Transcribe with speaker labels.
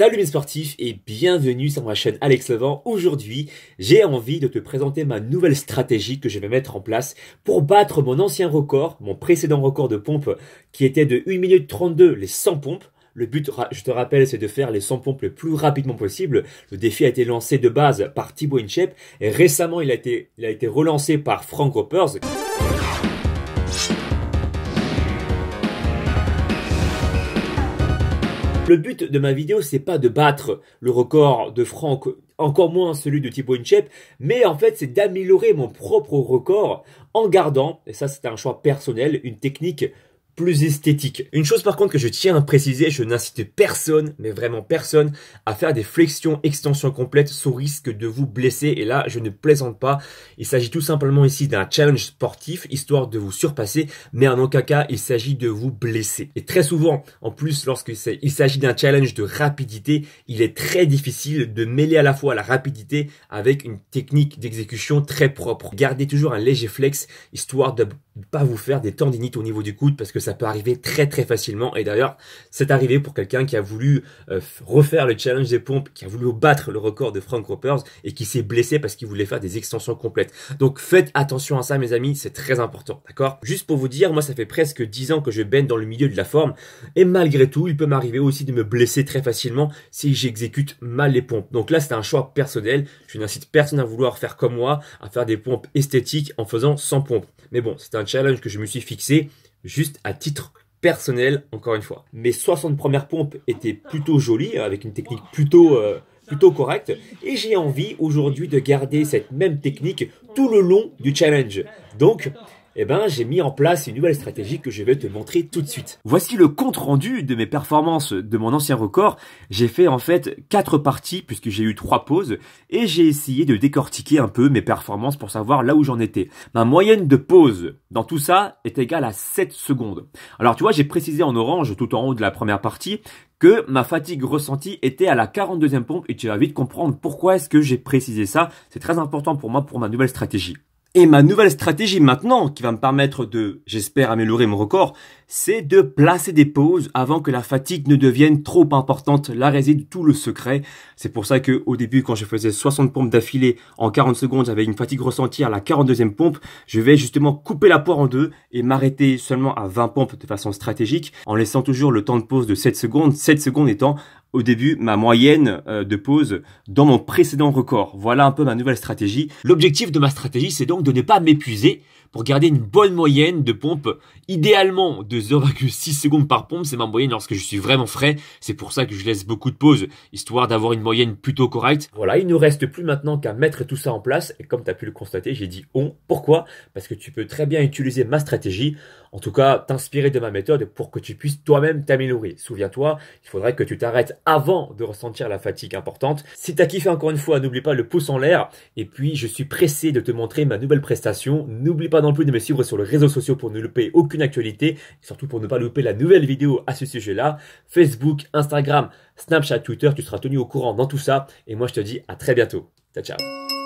Speaker 1: Salut mes sportifs et bienvenue sur ma chaîne Alex Levent. Aujourd'hui, j'ai envie de te présenter ma nouvelle stratégie que je vais mettre en place pour battre mon ancien record, mon précédent record de pompe qui était de 1 minute 32 les 100 pompes. Le but, je te rappelle, c'est de faire les 100 pompes le plus rapidement possible. Le défi a été lancé de base par Thibaut Inchep et récemment il a été, il a été relancé par Frank Hoppers. Le but de ma vidéo, c'est pas de battre le record de Franck, encore moins celui de Thibaut Inchep, mais en fait, c'est d'améliorer mon propre record en gardant, et ça c'est un choix personnel, une technique esthétique. Une chose par contre que je tiens à préciser, je n'incite personne, mais vraiment personne, à faire des flexions extensions complètes sous risque de vous blesser. Et là, je ne plaisante pas. Il s'agit tout simplement ici d'un challenge sportif, histoire de vous surpasser, mais en aucun cas, il s'agit de vous blesser. Et très souvent, en plus, lorsque il s'agit d'un challenge de rapidité, il est très difficile de mêler à la fois la rapidité avec une technique d'exécution très propre. Gardez toujours un léger flex, histoire de pas vous faire des tendinites au niveau du coude parce que ça peut arriver très très facilement et d'ailleurs c'est arrivé pour quelqu'un qui a voulu euh, refaire le challenge des pompes, qui a voulu battre le record de Frank Roppers et qui s'est blessé parce qu'il voulait faire des extensions complètes. Donc faites attention à ça mes amis, c'est très important, d'accord Juste pour vous dire, moi ça fait presque 10 ans que je baigne dans le milieu de la forme et malgré tout il peut m'arriver aussi de me blesser très facilement si j'exécute mal les pompes. Donc là c'est un choix personnel, je n'incite personne à vouloir faire comme moi, à faire des pompes esthétiques en faisant sans pompe, Mais bon, c'est un challenge que je me suis fixé juste à titre personnel, encore une fois. Mes 60 premières pompes étaient plutôt jolies, euh, avec une technique plutôt, euh, plutôt correcte, et j'ai envie aujourd'hui de garder cette même technique tout le long du challenge. Donc, eh ben, j'ai mis en place une nouvelle stratégie que je vais te montrer tout de suite. Voici le compte rendu de mes performances de mon ancien record. J'ai fait en fait quatre parties puisque j'ai eu 3 pauses et j'ai essayé de décortiquer un peu mes performances pour savoir là où j'en étais. Ma moyenne de pause dans tout ça est égale à 7 secondes. Alors tu vois, j'ai précisé en orange tout en haut de la première partie que ma fatigue ressentie était à la 42e pompe et tu vas vite comprendre pourquoi est-ce que j'ai précisé ça. C'est très important pour moi pour ma nouvelle stratégie. Et ma nouvelle stratégie maintenant, qui va me permettre de, j'espère, améliorer mon record, c'est de placer des pauses avant que la fatigue ne devienne trop importante. Là réside tout le secret. C'est pour ça que au début, quand je faisais 60 pompes d'affilée en 40 secondes, j'avais une fatigue ressentie à la 42e pompe. Je vais justement couper la poire en deux et m'arrêter seulement à 20 pompes de façon stratégique, en laissant toujours le temps de pause de 7 secondes, 7 secondes étant au début ma moyenne euh, de pause dans mon précédent record. Voilà un peu ma nouvelle stratégie. L'objectif de ma stratégie, c'est donc de ne pas m'épuiser pour garder une bonne moyenne de pompe, idéalement 2,6 secondes par pompe, c'est ma moyenne lorsque je suis vraiment frais, c'est pour ça que je laisse beaucoup de pauses, histoire d'avoir une moyenne plutôt correcte. Voilà, il ne reste plus maintenant qu'à mettre tout ça en place, et comme tu as pu le constater, j'ai dit on, pourquoi Parce que tu peux très bien utiliser ma stratégie, en tout cas t'inspirer de ma méthode pour que tu puisses toi-même t'améliorer. Souviens-toi, il faudrait que tu t'arrêtes avant de ressentir la fatigue importante. Si t'as kiffé encore une fois, n'oublie pas le pouce en l'air. Et puis, je suis pressé de te montrer ma nouvelle prestation. N'oublie pas non plus de me suivre sur les réseaux sociaux pour ne louper aucune actualité, et surtout pour ne pas louper la nouvelle vidéo à ce sujet-là. Facebook, Instagram, Snapchat, Twitter, tu seras tenu au courant dans tout ça. Et moi, je te dis à très bientôt. Ciao, ciao.